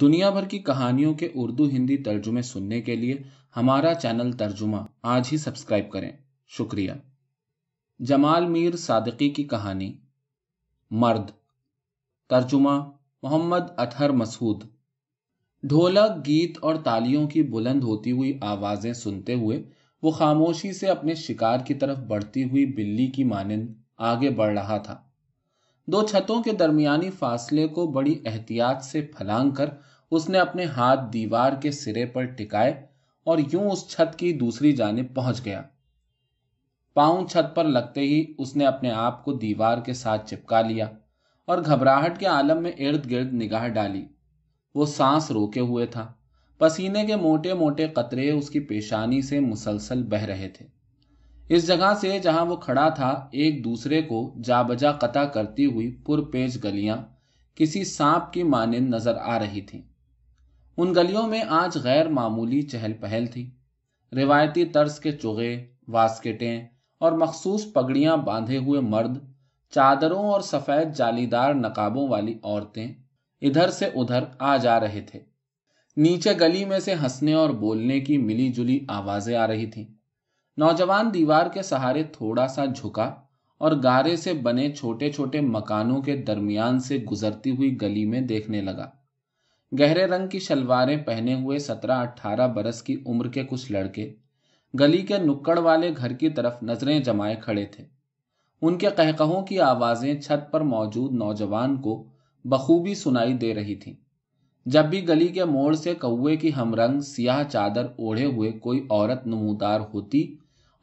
दुनिया भर की कहानियों के उर्दू हिंदी तर्जुमे सुनने के लिए हमारा चैनल तर्जुमा आज ही सब्सक्राइब करें शुक्रिया जमाल मीर सादकी की कहानी मर्द तर्जुमा मोहम्मद अथहर मसूद ढोलक गीत और तालियों की बुलंद होती हुई आवाजें सुनते हुए वो खामोशी से अपने शिकार की तरफ बढ़ती हुई बिल्ली की मानंद आगे बढ़ रहा था दो छतों के दरमियानी फासले को बड़ी एहतियात से फलांग कर उसने अपने हाथ दीवार के सिरे पर टिकाए और यूं उस छत की दूसरी जानेब पहुंच गया पांव छत पर लगते ही उसने अपने आप को दीवार के साथ चिपका लिया और घबराहट के आलम में इर्द गिर्द निगाह डाली वो सांस रोके हुए था पसीने के मोटे मोटे कतरे उसकी पेशानी से मुसलसल बह रहे थे इस जगह से जहां वो खड़ा था एक दूसरे को जाबजा कता करती हुई पुरपेज गलियां किसी सांप की मानंद नजर आ रही थी उन गलियों में आज गैर मामूली चहल पहल थी रिवायती तर्ज के चुगे वास्केटें और मखसूस पगड़ियां बांधे हुए मर्द चादरों और सफ़ेद जालीदार नकाबों वाली औरतें इधर से उधर आ जा रहे थे नीचे गली में से हंसने और बोलने की मिली जुली आवाज़ें आ रही थी नौजवान दीवार के सहारे थोड़ा सा झुका और गारे से बने छोटे छोटे मकानों के दरमियान से गुजरती हुई गली में देखने लगा गहरे रंग की शलवारें पहने हुए सत्रह अट्ठारह बरस की उम्र के कुछ लड़के गली के नुक्कड़ वाले घर की तरफ नजरें जमाए खड़े थे उनके कहकहों की आवाजें छत पर मौजूद नौजवान को बखूबी सुनाई दे रही थी जब भी गली के मोड़ से कौए की हमरंग सियाह चादर ओढ़े हुए कोई औरत नमूदार होती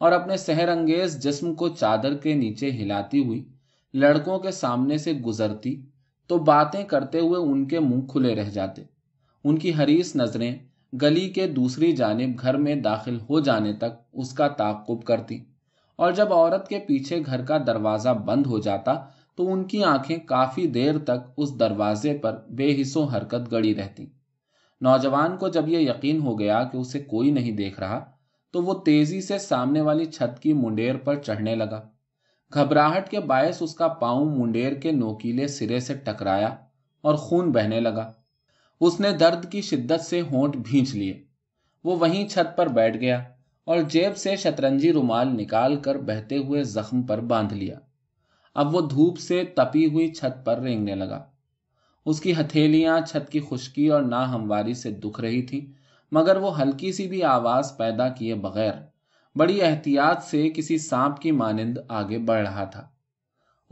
और अपने सहर अंगेज जिसम को चादर के नीचे हिलाती हुई लड़कों के सामने से गुजरती तो बातें करते हुए उनके मुंह खुले रह जाते उनकी हरीस नजरें गली के दूसरी जानब घर में दाखिल हो जाने तक उसका ताकुब करती और जब औरत के पीछे घर का दरवाज़ा बंद हो जाता तो उनकी आंखें काफ़ी देर तक उस दरवाजे पर बेहिसों हरकत गड़ी रहती नौजवान को जब यह यकीन हो गया कि उसे कोई नहीं देख रहा तो वो तेजी से सामने वाली छत की मुंडेर पर चढ़ने लगा घबराहट के बायस उसका पांव मुंडेर के नोकीले सिरे से टकराया और खून बहने लगा उसने दर्द की शिद्दत से होंठ भींच लिए वो वहीं छत पर बैठ गया और जेब से शतरंजी रुमाल निकाल कर बहते हुए जख्म पर बांध लिया अब वो धूप से तपी हुई छत पर रेंगने लगा उसकी हथेलियां छत की खुशकी और नाहमवारी से दुख रही थीं मगर वो हल्की सी भी आवाज़ पैदा किए बगैर बड़ी एहतियात से किसी सांप की मानिंद आगे बढ़ रहा था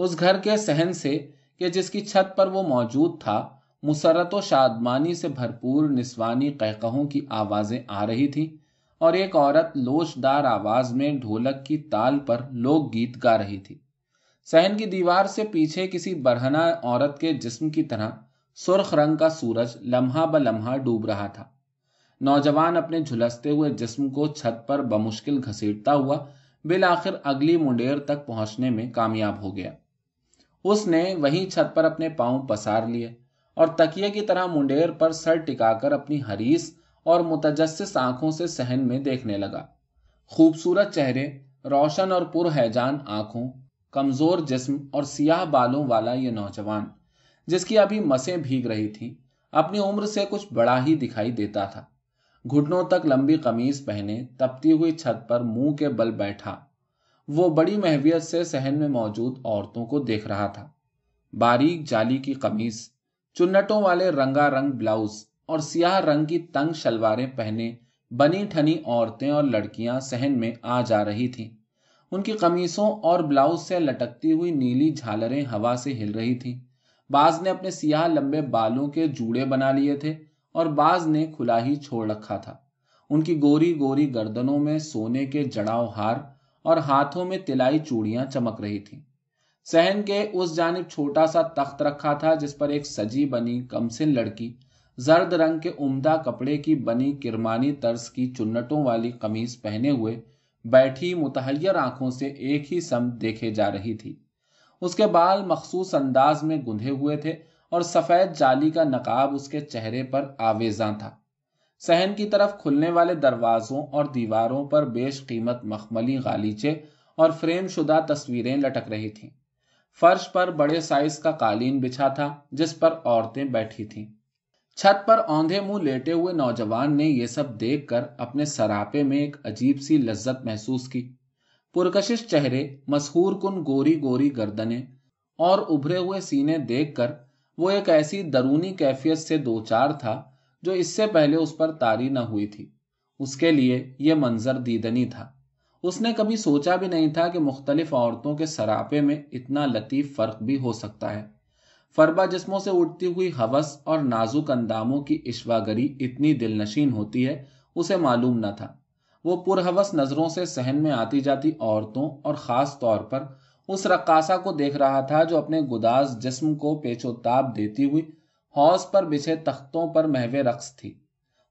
उस घर के सहन से कि जिसकी छत पर वो मौजूद था मुसरत व शादमानी से भरपूर निस्वानी कहकहों की आवाज़ें आ रही थी और एक औरत लोचदार आवाज़ में ढोलक की ताल पर लोक गीत गा रही थी सहन की दीवार से पीछे किसी बरहना औरत के जिस्म की तरह सुर्ख रंग का सूरज लम्हा ब लम्हा डूब रहा था नौजवान अपने झुलसते हुए जिस्म को छत पर बमुश्किल घसीटता हुआ बिल आखिर अगली मुंडेर तक पहुंचने में कामयाब हो गया उसने वही छत पर अपने पांव पसार लिए और तकिए की तरह मुंडेर पर सर टिकाकर अपनी हरीस और मुतजस्स आंखों से सहन में देखने लगा खूबसूरत चेहरे रोशन और पुर हैजान आंखों कमजोर जिस्म और सियाह बालों वाला ये नौजवान जिसकी अभी मसें भीग रही थी अपनी उम्र से कुछ बड़ा ही दिखाई देता था घुटनों तक लंबी कमीज पहने तपती हुई छत पर मुंह के बल बैठा वो बड़ी महवियत से सहन में मौजूद औरतों को देख रहा था बारीक जाली की कमीज चुन्नटों वाले रंगारंग ब्लाउज और सियाह रंग की तंग शलवारें पहने बनी ठनी औरतें और लड़कियां सहन में आ जा रही थीं उनकी कमीसों और ब्लाउज से लटकती हुई नीली झालरें हवा से हिल रही थीं बाज ने अपने सियाह लंबे बालों के जूड़े बना लिए थे और बाज ने खुला ही छोड़ रखा था उनकी गोरी गोरी गर्दनों में सोने के जड़ाव हार और हाथों में तिलाई चूड़ियां चमक रही थीं। सहन के उस जानब छोटा सा तख्त रखा था जिस पर एक सजी बनी कमसिन लड़की जर्द रंग के उम्दा कपड़े की बनी किरमानी तर्स की चुन्नटों वाली कमीज पहने हुए बैठी मुतहर आंखों से एक ही सम देखे जा रही थी उसके बाल मखसूस अंदाज में गुंधे हुए थे और सफ़ेद जाली का नकाब उसके चेहरे पर आवेजा था सहन की तरफ खुलने वाले दरवाज़ों और दीवारों पर बेशकीमत मखमली गालीचे और फ्रेमशुदा तस्वीरें लटक रही थी फर्श पर बड़े साइज का कालीन बिछा था जिस पर औरतें बैठी थी छत पर औंधे मुंह लेटे हुए नौजवान ने यह सब देखकर अपने सरापे में एक अजीब सी लज्जत महसूस की पुरकशिश चेहरे मसहूर कुन गोरी गोरी गर्दने और उभरे हुए सीने देखकर वो एक ऐसी दरूनी कैफियत से दो चार था जो इससे पहले उस पर तारी न हुई थी उसके लिए यह मंजर दीदनी था उसने कभी सोचा भी नहीं था कि मुख्तलिफ औरतों के सरापे में इतना लतीफ़ फ़र्क भी हो सकता है फरबा जिस्मों से उठती हुई हवस और नाजुक अंदामों की इशवागरी इतनी दिलनशीन होती है उसे मालूम न था वो पुरहवस नज़रों से सहन में आती जाती औरतों और ख़ास तौर पर उस रक्कासा को देख रहा था जो अपने गुदाज जिस्म को पेचोताब देती हुई हौज पर बिछे तख्तों पर महवे रक्स थी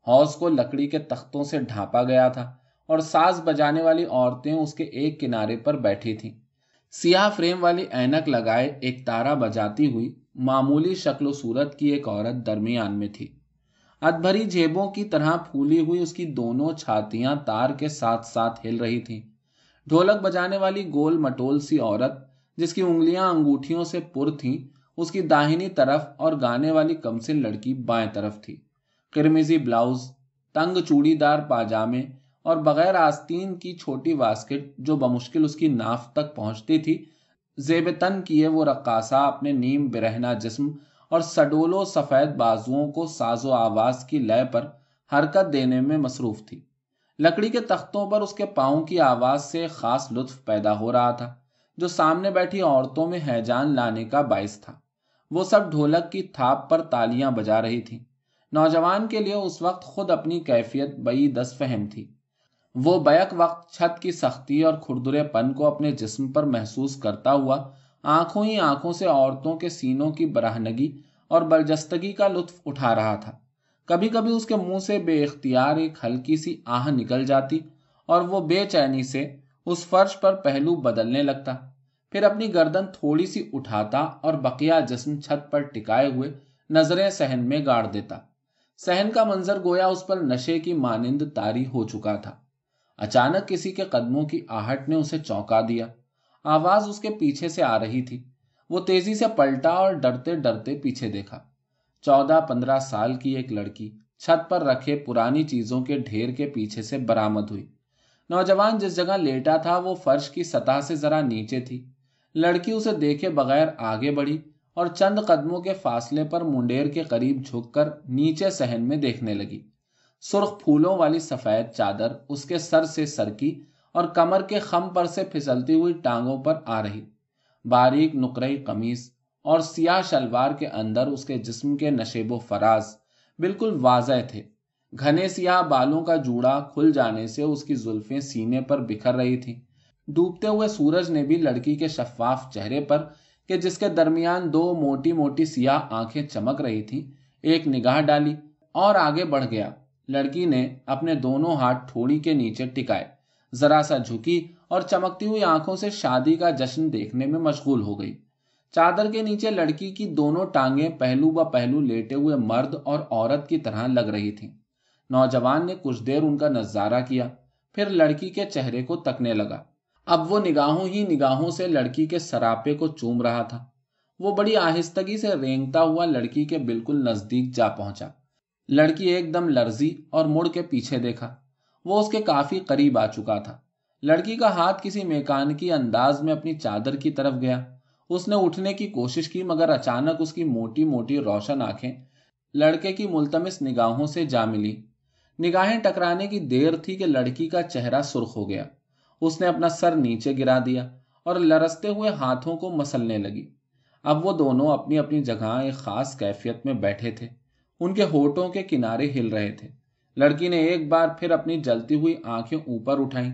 हौस को लकड़ी के तख्तों से ढांपा गया था और साज बजाने वाली औरतें उसके एक किनारे पर बैठी थी सियाह फ्रेम वाली ऐनक लगाए एक तारा बजाती हुई मामूली शक्लो सूरत की एक औरत दरमियान में थी अधभरी जेबों की तरह फूली हुई उसकी दोनों छातियां तार के साथ साथ हिल रही थीं ढोलक बजाने वाली गोल मटोल सी औरत जिसकी उंगलियां अंगूठियों से पुर थी उसकी दाहिनी तरफ और गाने वाली कमसिन लड़की बाएं तरफ थी किरमिजी ब्लाउज तंग चूड़ीदार पाजामे और बगैर आस्तीन की छोटी वास्केट जो बमुश्किल उसकी नाफ तक पहुंचती थी जेब तन किए वो रक्कासा अपने नीम बिरहना जिस्म और सडोलो सफ़ेद बाजुओं को साजो आवाज़ की लय पर हरकत देने में मसरूफ थी लकड़ी के तख्तों पर उसके पाओं की आवाज़ से खास लुत्फ पैदा हो रहा था जो सामने बैठी औरतों में हैजान लाने का बायस था वो सब ढोलक की थाप पर तालियां बजा रही थी नौजवान के लिए उस वक्त खुद अपनी कैफियत बई दस फहम थी वो बैक वक्त छत की सख्ती और खुरदुरेपन को अपने जिस्म पर महसूस करता हुआ आंखों ही आंखों से औरतों के सीनों की बराहनगी और बलजस्तगी का लुत्फ उठा रहा था कभी कभी उसके मुंह से बेख्तियार एक हल्की सी आह निकल जाती और वो बेचैनी से उस फर्श पर पहलू बदलने लगता फिर अपनी गर्दन थोड़ी सी उठाता और बकिया जिस्म छत पर टिकाए हुए नजरें सहन में गाड़ देता सहन का मंजर गोया उस पर नशे की मानिंद तारी हो चुका था अचानक किसी के कदमों की आहट ने उसे चौंका दिया आवाज उसके पीछे से आ रही थी वो तेजी से पलटा और डरते डरते पीछे देखा चौदह पंद्रह साल की एक लड़की छत पर रखे पुरानी चीजों के ढेर के पीछे से बरामद हुई नौजवान जिस जगह लेटा था वो फर्श की सतह से जरा नीचे थी लड़की उसे देखे बगैर आगे बढ़ी और चंद कदमों के फासले पर मुंडेर के करीब झुककर नीचे सहन में देखने लगी सुर्ख फूलों वाली सफेद चादर उसके सर से सरकी और कमर के खम पर से फिसलती हुई टांगों पर आ रही बारीक नुकरई कमीज और सियाह शलवार के अंदर उसके जिस्म के नशेबो फराज बिल्कुल वाजह थे घने सियाह बालों का जूड़ा खुल जाने से उसकी जुल्फें सीने पर बिखर रही थी डूबते हुए सूरज ने भी लड़की के शफाफ चेहरे पर कि जिसके दरमियान दो मोटी मोटी सियाह आंखें चमक रही थी एक निगाह डाली और आगे बढ़ गया लड़की ने अपने दोनों हाथ ठोड़ी के नीचे टिकाए जरा सा झुकी और चमकती हुई आंखों से शादी का जश्न देखने में मशगूल हो गई चादर के नीचे लड़की की दोनों टांगें पहलू ब पहलू लेटे हुए मर्द और औरत की तरह लग रही थीं। नौजवान ने कुछ देर उनका नजारा किया फिर लड़की के चेहरे को तकने लगा अब वो निगाहों ही निगाहों से लड़की के सरापे को चूम रहा था वो बड़ी आहिस्तगी से रेंगता हुआ लड़की के बिल्कुल नजदीक जा पहुंचा लड़की एकदम लर्जी और मुड़ के पीछे देखा वो उसके काफी करीब आ चुका था लड़की का हाथ किसी मेकान की अंदाज में अपनी चादर की तरफ गया उसने उठने की कोशिश की मगर अचानक उसकी मोटी मोटी रोशन आंखें लड़के की मुलतमस निगाहों से जा मिली निगाहें टकराने की देर थी कि लड़की का चेहरा सुर्ख हो गया उसने अपना सर नीचे गिरा दिया और लरसते हुए हाथों को मसलने लगी अब वो दोनों अपनी अपनी जगह एक खास कैफियत में बैठे थे उनके होठों के किनारे हिल रहे थे लड़की ने एक बार फिर अपनी जलती हुई आंखें ऊपर उठाई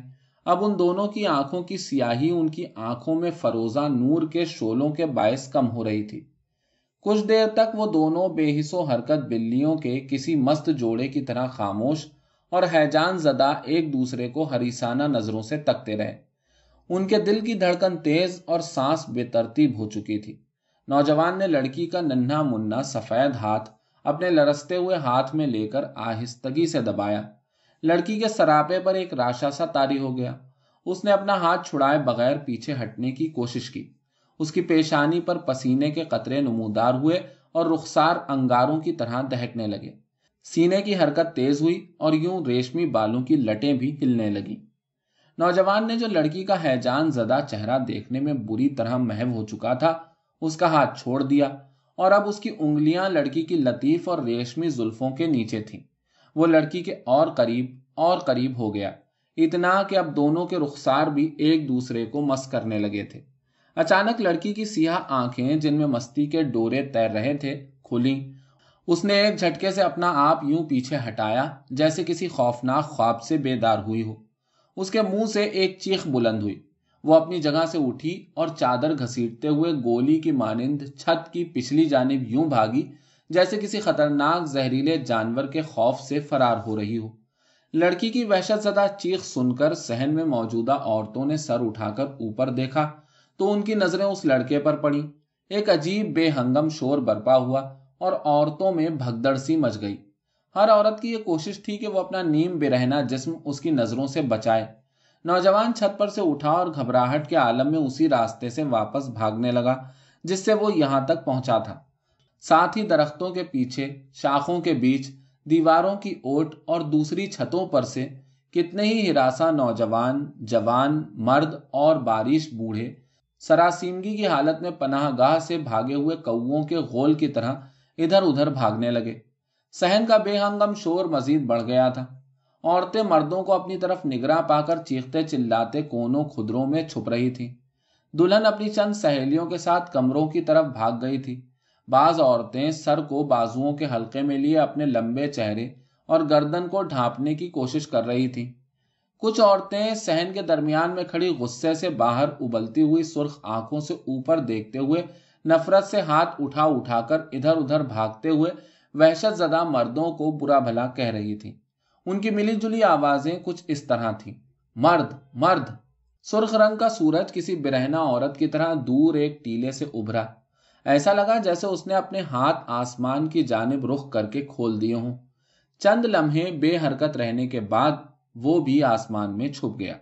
अब उन दोनों की आंखों की सियाही उनकी आंखों में फरोजा नूर के शोलों के बायस कम हो रही थी कुछ देर तक वो दोनों बेहिसो हरकत बिल्लियों के किसी मस्त जोड़े की तरह खामोश और हैजान जदा एक दूसरे को हरीसाना नजरों से तकते रहे उनके दिल की धड़कन तेज और सांस बेतरतीब हो चुकी थी नौजवान ने लड़की का नन्हा मुन्ना सफेद हाथ अपने लरसते हुए हाथ में लेकर आहिस्तगी से दबाया लड़की के सरापे पर एक राशासा तारी हो गया उसने अपना हाथ छुड़ाए बगैर पीछे हटने की कोशिश की उसकी पेशानी पर पसीने के कतरे नमूदार हुए और रुखसार अंगारों की तरह दहकने लगे सीने की हरकत तेज हुई और यूं रेशमी बालों की लटें भी हिलने लगी नौजवान ने जो लड़की का हैजान जदा चेहरा देखने में बुरी तरह महव हो चुका था उसका हाथ छोड़ दिया और अब उसकी उंगलियां लड़की की लतीफ और रेशमी जुल्फों के नीचे थीं वो लड़की के और करीब और करीब हो गया इतना कि अब दोनों के रुखसार भी एक दूसरे को मस्त करने लगे थे अचानक लड़की की सियाह आंखें जिनमें मस्ती के डोरे तैर रहे थे खुली उसने एक झटके से अपना आप यूं पीछे हटाया जैसे किसी खौफनाक ख्वाब से बेदार हुई हो उसके मुंह से एक चीख बुलंद हुई वो अपनी जगह से उठी और चादर घसीटते हुए गोली की मानिंद छत की पिछली जानब यूं भागी जैसे किसी खतरनाक जहरीले जानवर के खौफ से फरार हो रही हो लड़की की वहशत जदा चीख सुनकर सहन में मौजूदा औरतों ने सर उठाकर ऊपर देखा तो उनकी नजरें उस लड़के पर पड़ी एक अजीब बेहंगम शोर बरपा हुआ और औरतों में भगदड़ सी मच गई हर औरत की यह कोशिश थी कि वो अपना नीम बेरहना जिसम उसकी नजरों से बचाए नौजवान छत पर से उठा और घबराहट के आलम में उसी रास्ते से वापस भागने लगा जिससे वो यहां तक पहुंचा था साथ ही दरख्तों के पीछे शाखों के बीच दीवारों की ओट और दूसरी छतों पर से कितने ही हिरासा नौजवान जवान मर्द और बारिश बूढ़े सरासीमगी की हालत में पनाह गाह से भागे हुए कौओं के गोल की तरह इधर उधर भागने लगे सहन का बेहंगम शोर मजीद बढ़ गया था औरतें मर्दों को अपनी तरफ निगरा पाकर चीखते चिल्लाते कोनों खुदरों में छुप रही थी दुल्हन अपनी चंद सहेलियों के साथ कमरों की तरफ भाग गई थी बाज औरतें सर को बाजुओं के हल्के में लिए अपने लंबे चेहरे और गर्दन को ढांपने की कोशिश कर रही थी कुछ औरतें सहन के दरमियान में खड़ी गुस्से से बाहर उबलती हुई सुर्ख आंखों से ऊपर देखते हुए नफरत से हाथ उठा उठाकर इधर उधर भागते हुए वहशत जदा मर्दों को बुरा भला कह रही थी उनकी मिली जुली आवाजें कुछ इस तरह थी मर्द मर्द सुर्ख रंग का सूरज किसी बिरहना औरत की तरह दूर एक टीले से उभरा ऐसा लगा जैसे उसने अपने हाथ आसमान की जानब रुख करके खोल दिए हों चंद लम्हे बेहरकत रहने के बाद वो भी आसमान में छुप गया